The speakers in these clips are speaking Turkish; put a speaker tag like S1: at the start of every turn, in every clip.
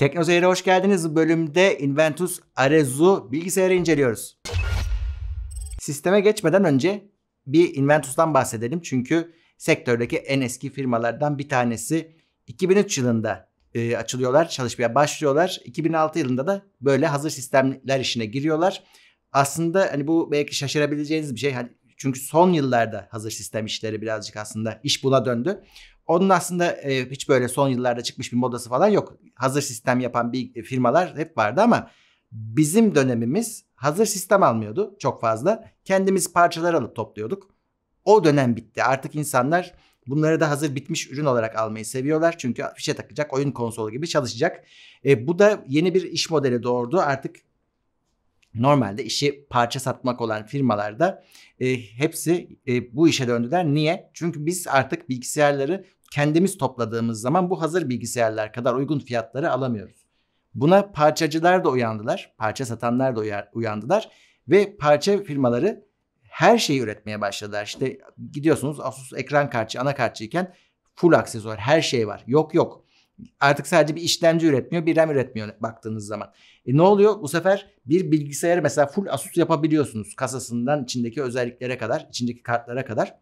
S1: Teknoseyir'e hoş geldiniz. Bu bölümde Inventus Arezu bilgisayarı inceliyoruz. Sisteme geçmeden önce bir Inventus'tan bahsedelim. Çünkü sektördeki en eski firmalardan bir tanesi. 2003 yılında e, açılıyorlar, çalışmaya başlıyorlar. 2006 yılında da böyle hazır sistemler işine giriyorlar. Aslında hani bu belki şaşırabileceğiniz bir şey. Hani çünkü son yıllarda hazır sistem işleri birazcık aslında iş buna döndü. Onun aslında e, hiç böyle son yıllarda çıkmış bir modası falan yok. Hazır sistem yapan bir e, firmalar hep vardı ama bizim dönemimiz hazır sistem almıyordu çok fazla. Kendimiz parçalar alıp topluyorduk. O dönem bitti. Artık insanlar bunları da hazır bitmiş ürün olarak almayı seviyorlar. Çünkü fişe takacak, oyun konsolu gibi çalışacak. E, bu da yeni bir iş modeli doğurdu. Artık normalde işi parça satmak olan firmalarda e, hepsi e, bu işe döndüler. Niye? Çünkü biz artık bilgisayarları kendimiz topladığımız zaman bu hazır bilgisayarlar kadar uygun fiyatları alamıyoruz. Buna parçacılar da uyandılar, parça satanlar da uyandılar ve parça firmaları her şeyi üretmeye başladılar. İşte gidiyorsunuz Asus ekran kartçı, ana kartçıyken full aksesuar her şey var. Yok yok. Artık sadece bir işlemci üretmiyor, bir RAM üretmiyor baktığınız zaman. E ne oluyor? Bu sefer bir bilgisayarı mesela full Asus yapabiliyorsunuz. Kasasından içindeki özelliklere kadar, içindeki kartlara kadar.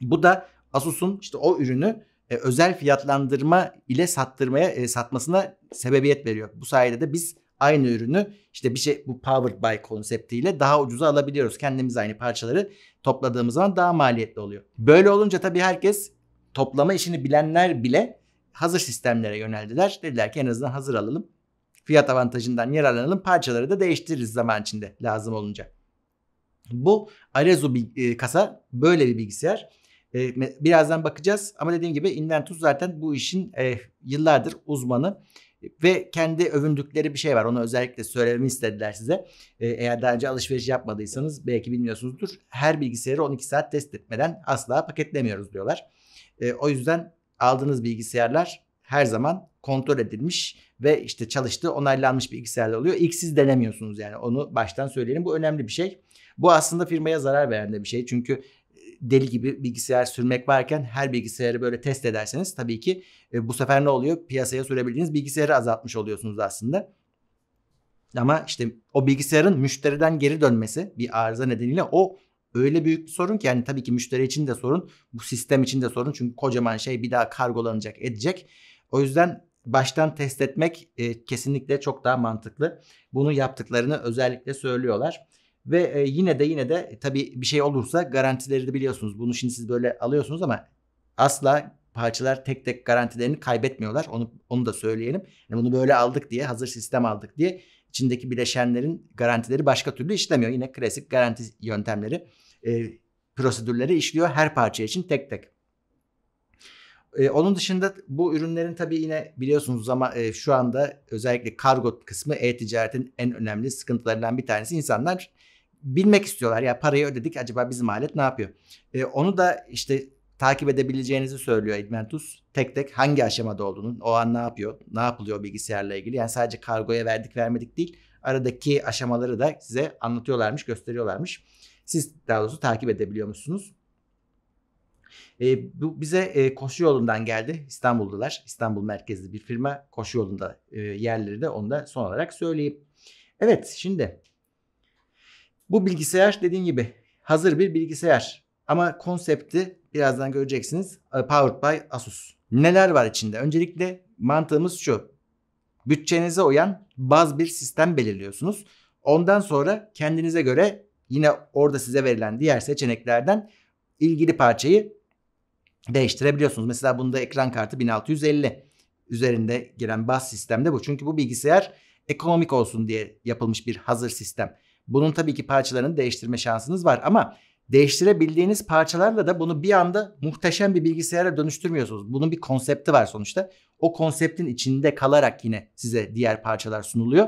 S1: Bu da Asus'un işte o ürünü e, özel fiyatlandırma ile sattırmaya e, satmasına sebebiyet veriyor. Bu sayede de biz aynı ürünü işte bir şey bu power buy konseptiyle daha ucuza alabiliyoruz. Kendimiz aynı parçaları topladığımız zaman daha maliyetli oluyor. Böyle olunca tabii herkes toplama işini bilenler bile hazır sistemlere yöneldiler. Dediler ki en azından hazır alalım. Fiyat avantajından yararlanalım. Parçaları da değiştiririz zaman içinde lazım olunca. Bu Arezu e, kasa böyle bir bilgisayar. E, birazdan bakacağız ama dediğim gibi Inventus zaten bu işin e, yıllardır uzmanı ve kendi övündükleri bir şey var. Onu özellikle söylememi istediler size. E, eğer daha önce alışveriş yapmadıysanız belki bilmiyorsunuzdur. Her bilgisayarı 12 saat test etmeden asla paketlemiyoruz diyorlar. E, o yüzden aldığınız bilgisayarlar her zaman kontrol edilmiş ve işte çalıştığı onaylanmış bilgisayarlar oluyor. İlk siz denemiyorsunuz yani onu baştan söyleyelim. Bu önemli bir şey. Bu aslında firmaya zarar veren de bir şey. Çünkü deli gibi bilgisayar sürmek varken her bilgisayarı böyle test ederseniz tabii ki e, bu sefer ne oluyor? Piyasaya sürebildiğiniz bilgisayarı azaltmış oluyorsunuz aslında. Ama işte o bilgisayarın müşteriden geri dönmesi bir arıza nedeniyle o öyle büyük bir sorun ki yani tabii ki müşteri için de sorun, bu sistem için de sorun. Çünkü kocaman şey bir daha kargolanacak, edecek. O yüzden baştan test etmek e, kesinlikle çok daha mantıklı. Bunu yaptıklarını özellikle söylüyorlar. Ve e, yine de yine de e, tabii bir şey olursa garantileri de biliyorsunuz. Bunu şimdi siz böyle alıyorsunuz ama asla parçalar tek tek garantilerini kaybetmiyorlar. Onu onu da söyleyelim. Yani bunu böyle aldık diye, hazır sistem aldık diye içindeki bileşenlerin garantileri başka türlü işlemiyor. Yine klasik garanti yöntemleri, e, prosedürleri işliyor her parça için tek tek. E, onun dışında bu ürünlerin tabii yine biliyorsunuz ama e, şu anda özellikle kargo kısmı e-ticaretin en önemli sıkıntılarından bir tanesi. İnsanlar bilmek istiyorlar. Ya parayı ödedik acaba bizim alet ne yapıyor? E, onu da işte takip edebileceğinizi söylüyor Edmentus. Tek tek hangi aşamada olduğunu, o an ne yapıyor, ne yapılıyor bilgisayarla ilgili. Yani sadece kargoya verdik vermedik değil. Aradaki aşamaları da size anlatıyorlarmış, gösteriyorlarmış. Siz daha doğrusu takip edebiliyor musunuz? E, bu bize e, koşu yolundan geldi. İstanbul'dalar. İstanbul merkezli bir firma koşu yolunda e, yerleri de onu da son olarak söyleyeyim. Evet şimdi bu bilgisayar dediğim gibi hazır bir bilgisayar. Ama konsepti birazdan göreceksiniz. Ee, powered by Asus. Neler var içinde? Öncelikle mantığımız şu. Bütçenize uyan baz bir sistem belirliyorsunuz. Ondan sonra kendinize göre yine orada size verilen diğer seçeneklerden ilgili parçayı değiştirebiliyorsunuz. Mesela bunda ekran kartı 1650 üzerinde giren baz sistemde bu. Çünkü bu bilgisayar ekonomik olsun diye yapılmış bir hazır sistem. Bunun tabii ki parçalarını değiştirme şansınız var ama değiştirebildiğiniz parçalarla da bunu bir anda muhteşem bir bilgisayara dönüştürmüyorsunuz. Bunun bir konsepti var sonuçta. O konseptin içinde kalarak yine size diğer parçalar sunuluyor.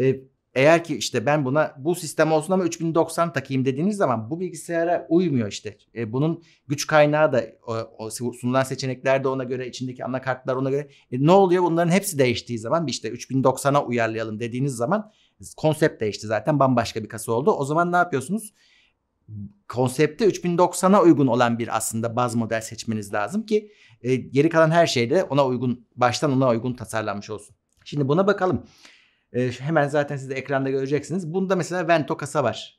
S1: Ee, eğer ki işte ben buna bu sistem olsun ama 3090 takayım dediğiniz zaman bu bilgisayara uymuyor işte. E, bunun güç kaynağı da o, o sunulan seçenekler de ona göre içindeki anakartlar ona göre. E, ne oluyor bunların hepsi değiştiği zaman işte 3090'a uyarlayalım dediğiniz zaman Konsept değişti zaten bambaşka bir kasa oldu. O zaman ne yapıyorsunuz? Konsepte 3090'a uygun olan bir aslında baz model seçmeniz lazım ki e, geri kalan her şey de ona uygun, baştan ona uygun tasarlanmış olsun. Şimdi buna bakalım. E, hemen zaten siz de ekranda göreceksiniz. Bunda mesela Vento kasa var.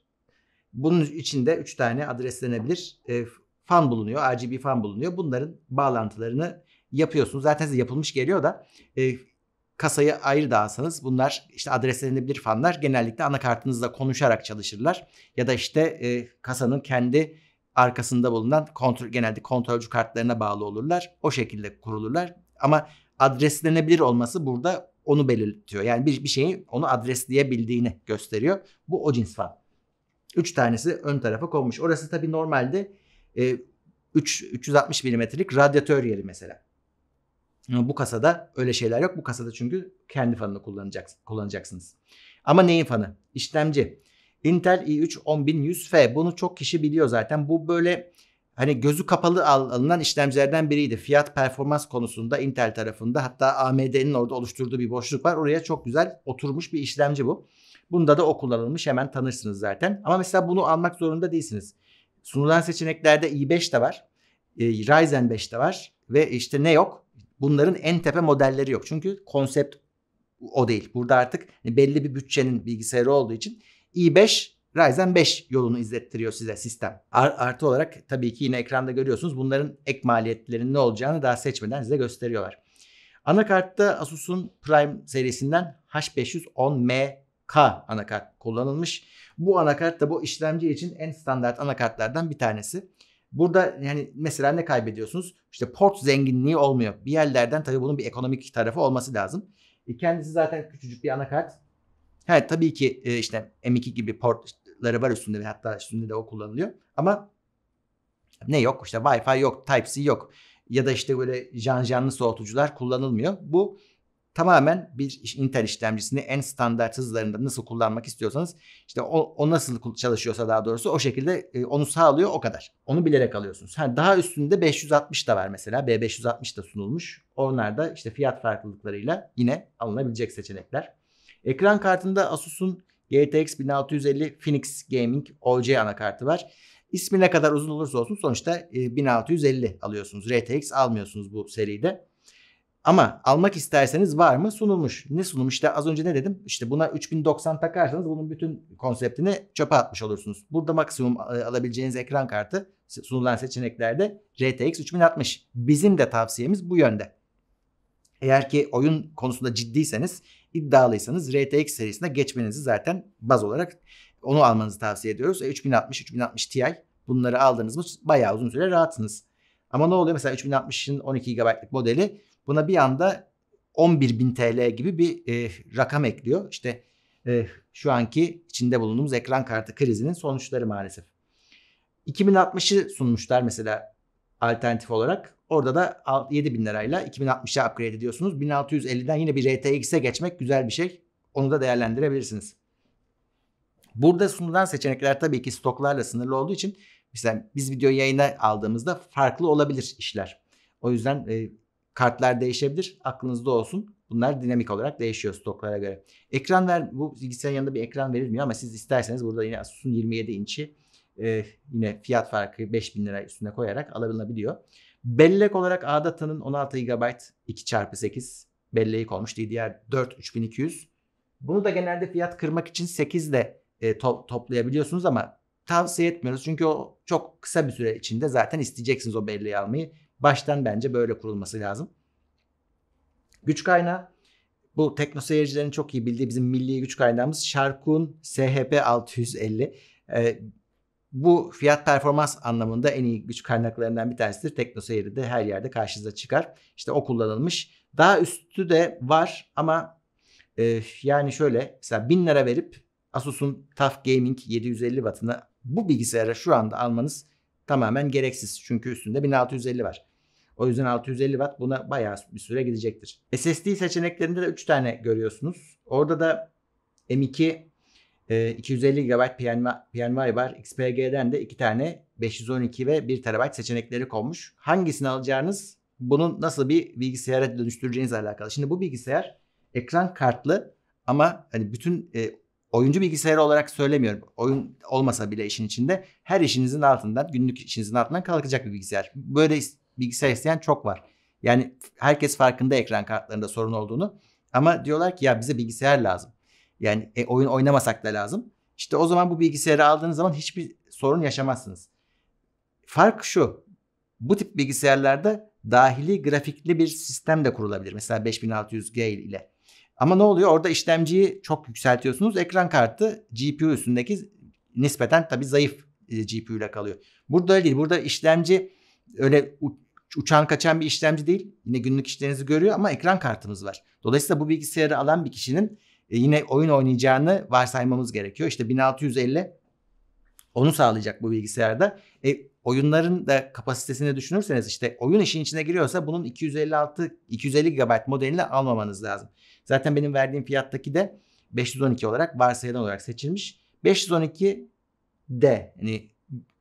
S1: Bunun içinde 3 tane adreslenebilir e, fan bulunuyor. RGB fan bulunuyor. Bunların bağlantılarını yapıyorsunuz. Zaten size yapılmış geliyor da e, kasayı ayrı dağısanız bunlar işte adreslenebilir fanlar genellikle anakartınızla konuşarak çalışırlar. Ya da işte e, kasanın kendi arkasında bulunan kontrol, genelde kontrolcü kartlarına bağlı olurlar. O şekilde kurulurlar. Ama adreslenebilir olması burada onu belirtiyor. Yani bir, bir şeyi onu adresleyebildiğini gösteriyor. Bu o cins fan. Üç tanesi ön tarafa konmuş. Orası tabii normalde e, 3, 360 milimetrelik radyatör yeri mesela bu kasada öyle şeyler yok. Bu kasada çünkü kendi fanını kullanacaksın, kullanacaksınız. Ama neyin fanı? İşlemci. Intel i3 10100F. Bunu çok kişi biliyor zaten. Bu böyle hani gözü kapalı alınan işlemcilerden biriydi. Fiyat performans konusunda Intel tarafında hatta AMD'nin orada oluşturduğu bir boşluk var. Oraya çok güzel oturmuş bir işlemci bu. Bunda da o kullanılmış hemen tanırsınız zaten. Ama mesela bunu almak zorunda değilsiniz. Sunulan seçeneklerde i5 de var. E, Ryzen 5 de var. Ve işte ne yok? bunların en tepe modelleri yok. Çünkü konsept o değil. Burada artık belli bir bütçenin bilgisayarı olduğu için i5 Ryzen 5 yolunu izlettiriyor size sistem. artı olarak tabii ki yine ekranda görüyorsunuz bunların ek maliyetlerinin ne olacağını daha seçmeden size gösteriyorlar. Anakartta Asus'un Prime serisinden H510MK anakart kullanılmış. Bu anakart da bu işlemci için en standart anakartlardan bir tanesi. Burada yani mesela ne kaybediyorsunuz? İşte port zenginliği olmuyor. Bir yerlerden tabii bunun bir ekonomik tarafı olması lazım. E kendisi zaten küçücük bir anakart. Evet tabii ki e, işte M2 gibi portları var üstünde ve hatta üstünde de o kullanılıyor. Ama ne yok işte Wi-Fi yok, Type-C yok ya da işte böyle janjanlı soğutucular kullanılmıyor. Bu tamamen bir Intel işlemcisini en standart hızlarında nasıl kullanmak istiyorsanız işte o, o nasıl çalışıyorsa daha doğrusu o şekilde e, onu sağlıyor o kadar. Onu bilerek alıyorsunuz. Ha, daha üstünde 560 da var mesela. B560 da sunulmuş. Onlar da işte fiyat farklılıklarıyla yine alınabilecek seçenekler. Ekran kartında Asus'un GTX 1650 Phoenix Gaming OC anakartı var. İsmi ne kadar uzun olursa olsun sonuçta 1650 e, alıyorsunuz. RTX almıyorsunuz bu seride. Ama almak isterseniz var mı? Sunulmuş. Ne sunulmuş? İşte az önce ne dedim? İşte buna 3090 takarsanız bunun bütün konseptini çöpe atmış olursunuz. Burada maksimum e, alabileceğiniz ekran kartı sunulan seçeneklerde RTX 3060. Bizim de tavsiyemiz bu yönde. Eğer ki oyun konusunda ciddiyseniz, iddialıysanız RTX serisine geçmenizi zaten baz olarak onu almanızı tavsiye ediyoruz. E, 3060, 3060 Ti bunları aldınız bayağı uzun süre rahatsınız. Ama ne oluyor? Mesela 3060'ın 12 GB'lık modeli Buna bir anda 11 bin TL gibi bir e, rakam ekliyor. İşte e, şu anki içinde bulunduğumuz ekran kartı krizinin sonuçları maalesef. 2060'ı sunmuşlar mesela alternatif olarak. Orada da 7 bin lirayla 2060'a upgrade ediyorsunuz. 1650'den yine bir RTX'e geçmek güzel bir şey. Onu da değerlendirebilirsiniz. Burada sunulan seçenekler tabii ki stoklarla sınırlı olduğu için mesela biz video yayına aldığımızda farklı olabilir işler. O yüzden e, Kartlar değişebilir. Aklınızda olsun. Bunlar dinamik olarak değişiyor stoklara göre. Ekran ver bu bilgisayarın yanında bir ekran verilmiyor ama siz isterseniz burada yine Asus'un 27 inç'i e, yine fiyat farkı 5000 lira üstüne koyarak alabilinebiliyor. Bellek olarak ADATA'nın 16 GB 2x8 belleği olmuş DDR4 3200. Bunu da genelde fiyat kırmak için 8 de e, to- toplayabiliyorsunuz ama tavsiye etmiyoruz. Çünkü o çok kısa bir süre içinde zaten isteyeceksiniz o belleği almayı. Baştan bence böyle kurulması lazım. Güç kaynağı bu tekno seyircilerin çok iyi bildiği bizim milli güç kaynağımız Şarkun SHP 650. Ee, bu fiyat performans anlamında en iyi güç kaynaklarından bir tanesidir. Tekno seyri de her yerde karşınıza çıkar. İşte o kullanılmış. Daha üstü de var ama e, yani şöyle mesela 1000 lira verip Asus'un TUF Gaming 750 wattını bu bilgisayara şu anda almanız tamamen gereksiz. Çünkü üstünde 1650 var. O yüzden 650 Watt buna bayağı bir süre gidecektir. SSD seçeneklerinde de 3 tane görüyorsunuz. Orada da M2 250 GB PNY var. XPG'den de 2 tane 512 ve 1 TB seçenekleri konmuş. Hangisini alacağınız bunun nasıl bir bilgisayara dönüştüreceğiniz alakalı. Şimdi bu bilgisayar ekran kartlı ama hani bütün e, oyuncu bilgisayarı olarak söylemiyorum. Oyun olmasa bile işin içinde her işinizin altından, günlük işinizin altından kalkacak bir bilgisayar. Böyle bilgisayar isteyen çok var. Yani herkes farkında ekran kartlarında sorun olduğunu. Ama diyorlar ki ya bize bilgisayar lazım. Yani e, oyun oynamasak da lazım. İşte o zaman bu bilgisayarı aldığınız zaman hiçbir sorun yaşamazsınız. Fark şu. Bu tip bilgisayarlarda dahili grafikli bir sistem de kurulabilir. Mesela 5600G ile. Ama ne oluyor? Orada işlemciyi çok yükseltiyorsunuz. Ekran kartı GPU üstündeki nispeten tabii zayıf e, GPU ile kalıyor. Burada öyle değil. Burada işlemci öyle Uçan kaçan bir işlemci değil. Yine günlük işlerinizi görüyor ama ekran kartımız var. Dolayısıyla bu bilgisayarı alan bir kişinin e, yine oyun oynayacağını varsaymamız gerekiyor. İşte 1650 onu sağlayacak bu bilgisayarda. E, oyunların da kapasitesini düşünürseniz işte oyun işin içine giriyorsa bunun 256 250 GB modelini almamanız lazım. Zaten benim verdiğim fiyattaki de 512 olarak varsayılan olarak seçilmiş. 512 de yani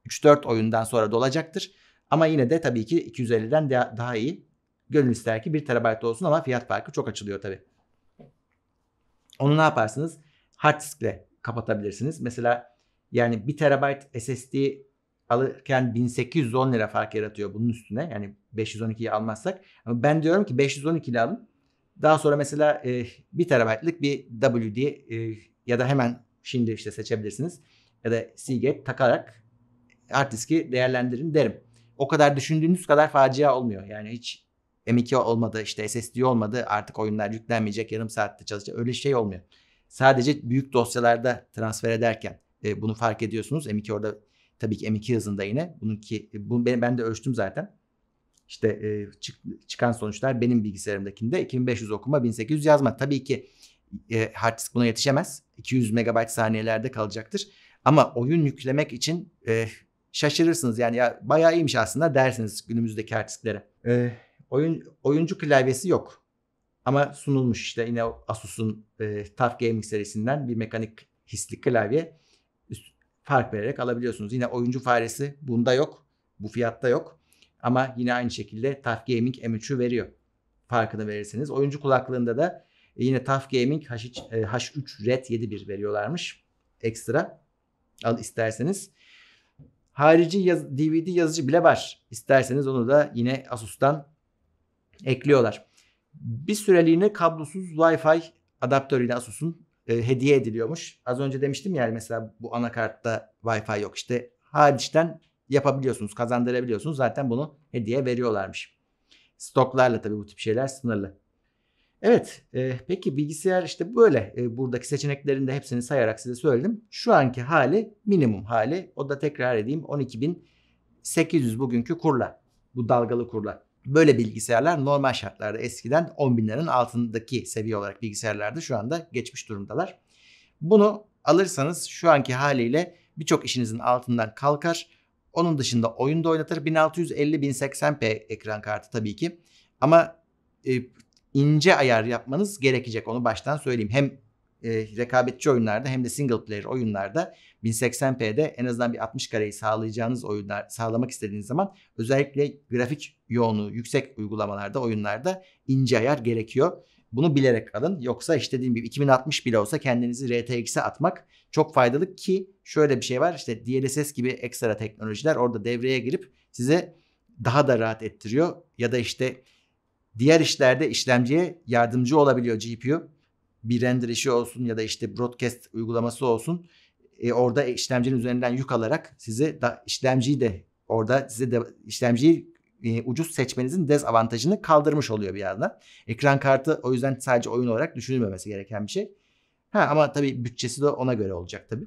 S1: 3-4 oyundan sonra dolacaktır. Ama yine de tabii ki 250'den daha iyi. Gönül ister ki 1 TB olsun ama fiyat farkı çok açılıyor tabii. Onu ne yaparsınız? Hard diskle kapatabilirsiniz. Mesela yani 1 TB SSD alırken 1810 lira fark yaratıyor bunun üstüne. Yani 512'yi almazsak. Ama ben diyorum ki 512 ile alın. Daha sonra mesela e, 1 terabaytlık bir WD e, ya da hemen şimdi işte seçebilirsiniz. Ya da Seagate takarak hard diski değerlendirin derim o kadar düşündüğünüz kadar facia olmuyor. Yani hiç M2 olmadı işte SSD olmadı artık oyunlar yüklenmeyecek yarım saatte çalışacak öyle şey olmuyor. Sadece büyük dosyalarda transfer ederken e, bunu fark ediyorsunuz. M2 orada tabii ki M2 hızında yine. Bununki, e, bunu ben, ben de ölçtüm zaten. İşte e, çık, çıkan sonuçlar benim bilgisayarımdakinde 2500 okuma 1800 yazma. Tabii ki e, hard disk buna yetişemez. 200 megabayt saniyelerde kalacaktır. Ama oyun yüklemek için e, şaşırırsınız. Yani ya bayağı iyiymiş aslında dersiniz günümüzdeki artistlere. Ee, oyun, oyuncu klavyesi yok. Ama sunulmuş işte yine Asus'un e, eh, TUF Gaming serisinden bir mekanik hisli klavye üst, fark vererek alabiliyorsunuz. Yine oyuncu faresi bunda yok. Bu fiyatta yok. Ama yine aynı şekilde TUF Gaming M3'ü veriyor. Farkını verirseniz. Oyuncu kulaklığında da e, yine TUF Gaming H3, H3 Red 7.1 veriyorlarmış. Ekstra al isterseniz harici yaz, DVD yazıcı bile var. İsterseniz onu da yine Asus'tan ekliyorlar. Bir süreliğine kablosuz Wi-Fi adaptörüyle Asus'un e, hediye ediliyormuş. Az önce demiştim ya mesela bu anakartta Wi-Fi yok işte hariçten yapabiliyorsunuz, kazandırabiliyorsunuz. Zaten bunu hediye veriyorlarmış. Stoklarla tabii bu tip şeyler sınırlı. Evet e, peki bilgisayar işte böyle e, buradaki seçeneklerin de hepsini sayarak size söyledim. Şu anki hali minimum hali o da tekrar edeyim 12.800 bugünkü kurla bu dalgalı kurla. Böyle bilgisayarlar normal şartlarda eskiden 10.000'lerin altındaki seviye olarak bilgisayarlarda şu anda geçmiş durumdalar. Bunu alırsanız şu anki haliyle birçok işinizin altından kalkar. Onun dışında oyunda oynatır. 1650-1080p ekran kartı tabii ki. Ama e, ince ayar yapmanız gerekecek. Onu baştan söyleyeyim. Hem e, rekabetçi oyunlarda hem de single player oyunlarda 1080p'de en azından bir 60 kareyi sağlayacağınız oyunlar sağlamak istediğiniz zaman özellikle grafik yoğunluğu yüksek uygulamalarda oyunlarda ince ayar gerekiyor. Bunu bilerek alın. Yoksa işte dediğim gibi 2060 bile olsa kendinizi RTX'e atmak çok faydalı ki şöyle bir şey var. İşte DLSS gibi ekstra teknolojiler orada devreye girip size daha da rahat ettiriyor. Ya da işte Diğer işlerde işlemciye yardımcı olabiliyor GPU. Bir render işi olsun ya da işte broadcast uygulaması olsun. E, orada işlemcinin üzerinden yük alarak sizi da, işlemciyi de orada size de işlemciyi e, ucuz seçmenizin dezavantajını kaldırmış oluyor bir yandan. Ekran kartı o yüzden sadece oyun olarak düşünülmemesi gereken bir şey. Ha ama tabii bütçesi de ona göre olacak tabii.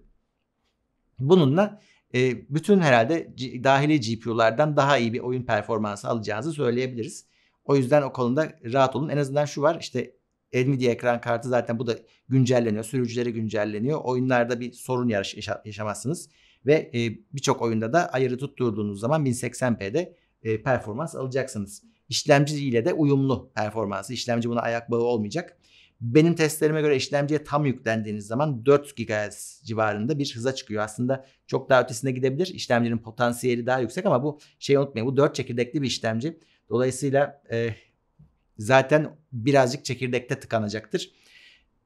S1: Bununla e, bütün herhalde dahili GPU'lardan daha iyi bir oyun performansı alacağınızı söyleyebiliriz. O yüzden o konuda rahat olun. En azından şu var işte Nvidia ekran kartı zaten bu da güncelleniyor. Sürücüleri güncelleniyor. Oyunlarda bir sorun yaşamazsınız. Ve e, birçok oyunda da ayarı tutturduğunuz zaman 1080p'de e, performans alacaksınız. İşlemci ile de uyumlu performansı. İşlemci buna ayak bağı olmayacak. Benim testlerime göre işlemciye tam yüklendiğiniz zaman 4 GHz civarında bir hıza çıkıyor. Aslında çok daha ötesine gidebilir. İşlemcinin potansiyeli daha yüksek ama bu şey unutmayın. Bu 4 çekirdekli bir işlemci. Dolayısıyla e, zaten birazcık çekirdekte tıkanacaktır.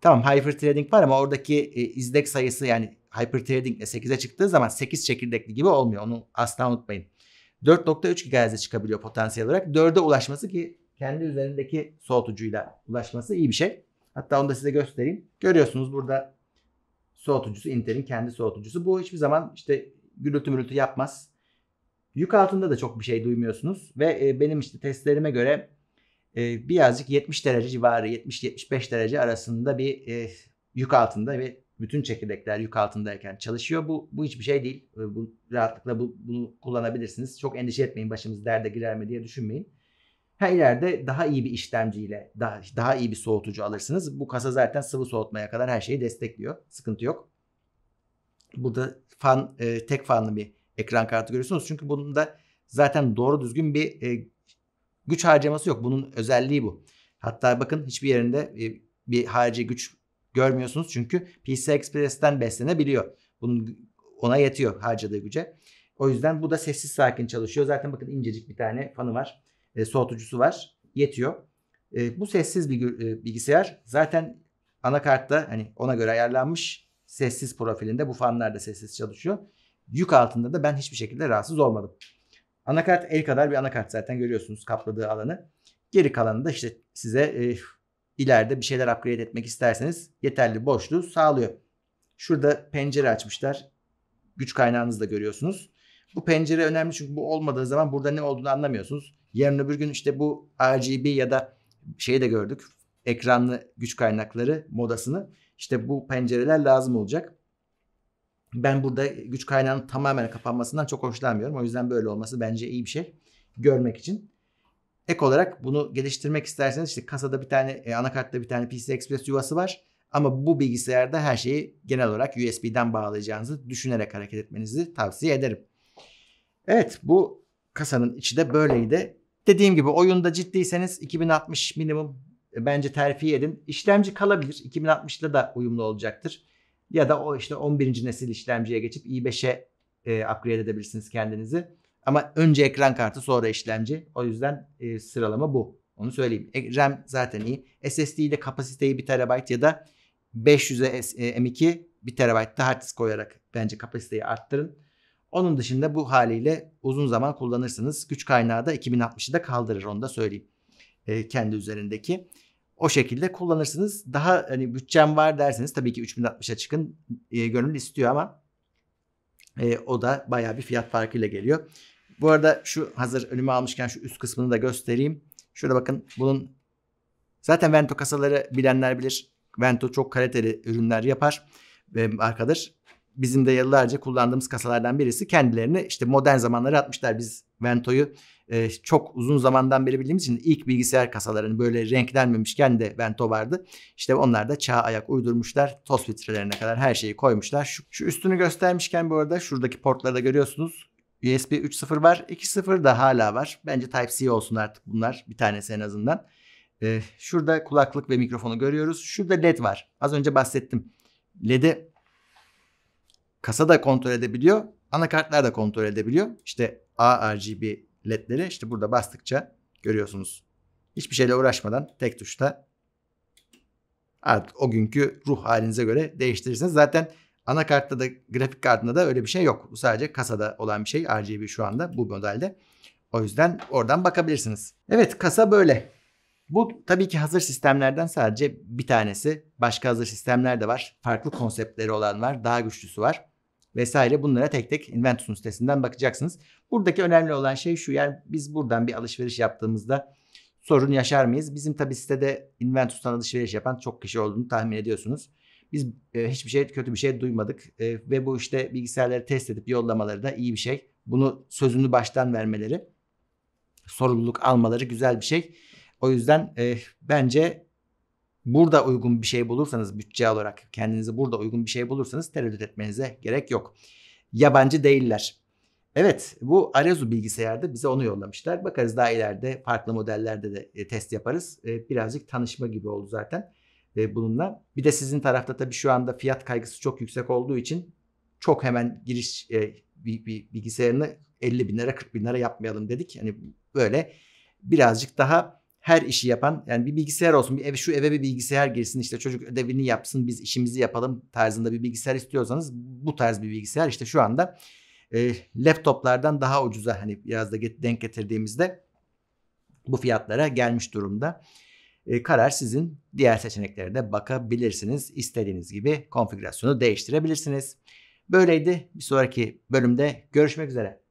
S1: Tamam hyperthreading var ama oradaki e, izlek sayısı yani hyperthreading ile 8'e çıktığı zaman 8 çekirdekli gibi olmuyor. Onu asla unutmayın. 4.3 GHz'e çıkabiliyor potansiyel olarak. 4'e ulaşması ki kendi üzerindeki soğutucuyla ulaşması iyi bir şey. Hatta onu da size göstereyim. Görüyorsunuz burada soğutucusu Intel'in kendi soğutucusu. Bu hiçbir zaman işte gürültü mürültü yapmaz. Yük altında da çok bir şey duymuyorsunuz ve e, benim işte testlerime göre e, birazcık 70 derece civarı 70-75 derece arasında bir e, yük altında ve bütün çekirdekler yük altındayken çalışıyor. Bu, bu hiçbir şey değil. E, bu, rahatlıkla bu, bunu kullanabilirsiniz. Çok endişe etmeyin başımız derde girer mi diye düşünmeyin. Ha ileride daha iyi bir işlemciyle daha, daha iyi bir soğutucu alırsınız. Bu kasa zaten sıvı soğutmaya kadar her şeyi destekliyor. Sıkıntı yok. Burada fan e, tek fanlı bir ekran kartı görüyorsunuz. Çünkü bunun da zaten doğru düzgün bir e, güç harcaması yok. Bunun özelliği bu. Hatta bakın hiçbir yerinde e, bir harici güç görmüyorsunuz. Çünkü PC Express'ten beslenebiliyor. Bunun ona yetiyor harcadığı güce. O yüzden bu da sessiz sakin çalışıyor. Zaten bakın incecik bir tane fanı var. E, soğutucusu var. Yetiyor. E, bu sessiz bir e, bilgisayar. Zaten anakartta hani ona göre ayarlanmış sessiz profilinde bu fanlar da sessiz çalışıyor. Yük altında da ben hiçbir şekilde rahatsız olmadım. Anakart el kadar bir anakart zaten görüyorsunuz kapladığı alanı. Geri kalanı da işte size e, ileride bir şeyler upgrade etmek isterseniz yeterli boşluğu sağlıyor. Şurada pencere açmışlar. Güç kaynağınızı da görüyorsunuz. Bu pencere önemli çünkü bu olmadığı zaman burada ne olduğunu anlamıyorsunuz. Yarın öbür gün işte bu RGB ya da şeyi de gördük. Ekranlı güç kaynakları modasını. İşte bu pencereler lazım olacak ben burada güç kaynağının tamamen kapanmasından çok hoşlanmıyorum. O yüzden böyle olması bence iyi bir şey görmek için. Ek olarak bunu geliştirmek isterseniz işte kasada bir tane e, anakartta bir tane PCI Express yuvası var. Ama bu bilgisayarda her şeyi genel olarak USB'den bağlayacağınızı düşünerek hareket etmenizi tavsiye ederim. Evet bu kasanın içi de böyleydi. Dediğim gibi oyunda ciddiyseniz 2060 minimum e, bence terfi edin. İşlemci kalabilir. 2060 ile de uyumlu olacaktır. Ya da o işte 11. nesil işlemciye geçip i5'e e, upgrade edebilirsiniz kendinizi. Ama önce ekran kartı sonra işlemci. O yüzden e, sıralama bu. Onu söyleyeyim. E, RAM zaten iyi. SSD ile kapasiteyi 1 TB ya da 500'e M2 1 TB hard disk koyarak bence kapasiteyi arttırın. Onun dışında bu haliyle uzun zaman kullanırsınız. Güç kaynağı da 2060'ı da kaldırır onu da söyleyeyim. E, kendi üzerindeki o şekilde kullanırsınız. Daha hani bütçem var derseniz tabii ki 3060'a çıkın e, gönül istiyor ama e, o da baya bir fiyat farkıyla geliyor. Bu arada şu hazır önüme almışken şu üst kısmını da göstereyim. Şöyle bakın bunun zaten Vento kasaları bilenler bilir. Vento çok kaliteli ürünler yapar ve markadır. Bizim de yıllarca kullandığımız kasalardan birisi kendilerini işte modern zamanlara atmışlar. Biz Vento'yu e, çok uzun zamandan beri bildiğimiz için ilk bilgisayar kasalarının böyle renklenmemişken de bento vardı. İşte onlar da çağ ayak uydurmuşlar. Toz filtrelerine kadar her şeyi koymuşlar. Şu, şu üstünü göstermişken bu arada şuradaki portları da görüyorsunuz. USB 3.0 var. 2.0 da hala var. Bence Type-C olsun artık bunlar. Bir tanesi en azından. Ee, şurada kulaklık ve mikrofonu görüyoruz. Şurada LED var. Az önce bahsettim. LED'i kasa da kontrol edebiliyor. Anakartlar da kontrol edebiliyor. İşte ARGB ledleri işte burada bastıkça görüyorsunuz. Hiçbir şeyle uğraşmadan tek tuşla artık o günkü ruh halinize göre değiştirirsiniz. Zaten anakartta da grafik kartında da öyle bir şey yok. Bu sadece kasada olan bir şey. RGB şu anda bu modelde. O yüzden oradan bakabilirsiniz. Evet kasa böyle. Bu tabii ki hazır sistemlerden sadece bir tanesi. Başka hazır sistemler de var. Farklı konseptleri olan var. Daha güçlüsü var vesaire bunlara tek tek Inventus'un sitesinden bakacaksınız. Buradaki önemli olan şey şu yani biz buradan bir alışveriş yaptığımızda sorun yaşar mıyız? Bizim tabi sitede Inventus'tan alışveriş yapan çok kişi olduğunu tahmin ediyorsunuz. Biz e, hiçbir şey kötü bir şey duymadık e, ve bu işte bilgisayarları test edip yollamaları da iyi bir şey. Bunu sözünü baştan vermeleri, sorumluluk almaları güzel bir şey. O yüzden e, bence burada uygun bir şey bulursanız bütçe olarak kendinizi burada uygun bir şey bulursanız tereddüt etmenize gerek yok. Yabancı değiller. Evet bu Arezu bilgisayarda bize onu yollamışlar. Bakarız daha ileride farklı modellerde de e, test yaparız. E, birazcık tanışma gibi oldu zaten e, bununla. Bir de sizin tarafta tabii şu anda fiyat kaygısı çok yüksek olduğu için çok hemen giriş bilgisayarını 50 bin lira 40 bin lira yapmayalım dedik. Hani böyle birazcık daha her işi yapan yani bir bilgisayar olsun bir ev şu eve bir bilgisayar girsin işte çocuk ödevini yapsın biz işimizi yapalım tarzında bir bilgisayar istiyorsanız bu tarz bir bilgisayar işte şu anda e, laptoplardan daha ucuza hani biraz da get, denk getirdiğimizde bu fiyatlara gelmiş durumda. E, karar sizin diğer seçeneklere de bakabilirsiniz. İstediğiniz gibi konfigürasyonu değiştirebilirsiniz. Böyleydi. Bir sonraki bölümde görüşmek üzere.